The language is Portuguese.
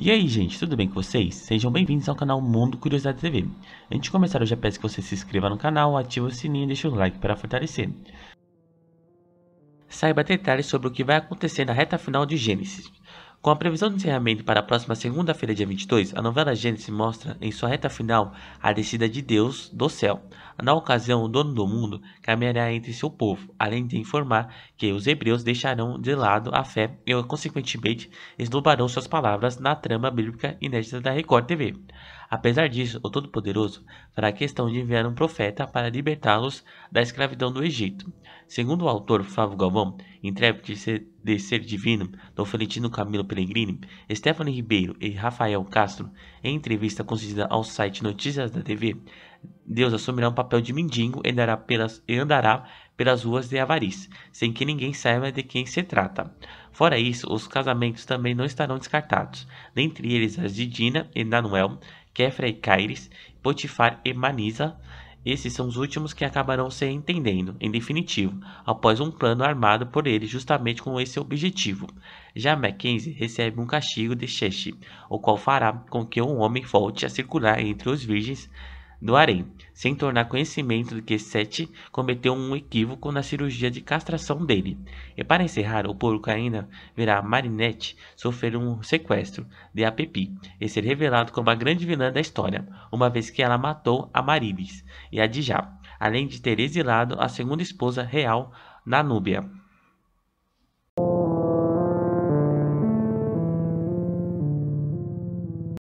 E aí, gente, tudo bem com vocês? Sejam bem-vindos ao canal Mundo Curiosidade TV. Antes de começar, eu já peço que você se inscreva no canal, ative o sininho e deixe o like para fortalecer. Saiba detalhes sobre o que vai acontecer na reta final de Gênesis. Com a previsão de encerramento para a próxima segunda-feira, dia 22, a novela Gênesis mostra em sua reta final a descida de Deus do céu. Na ocasião, o dono do mundo caminhará entre seu povo, além de informar que os hebreus deixarão de lado a fé e, consequentemente, esnobarão suas palavras na trama bíblica inédita da Record TV. Apesar disso, o Todo-Poderoso fará questão de enviar um profeta para libertá-los da escravidão do Egito. Segundo o autor Flávio Galvão, intérprete de Ser Divino, do Felentino Camilo Pellegrini, Stephanie Ribeiro e Rafael Castro, em entrevista concedida ao site Notícias da TV, Deus assumirá um papel de mendigo e, pelas, e andará pelas ruas de avarice, sem que ninguém saiba de quem se trata. Fora isso, os casamentos também não estarão descartados, dentre eles as de Dina e Nanuel, Kefra e Caires, Potifar e Manisa, esses são os últimos que acabarão se entendendo, em definitivo, após um plano armado por ele justamente com esse objetivo. Já Mackenzie recebe um castigo de Cheshi, o qual fará com que um homem volte a circular entre os virgens do harém, sem tornar conhecimento de que Sete cometeu um equívoco na cirurgia de castração dele. E para encerrar, o porco ainda verá Marinette sofrer um sequestro de Apepi e ser revelado como a grande vilã da história, uma vez que ela matou a Marilis e a Dijá, além de ter exilado a segunda esposa real na Núbia.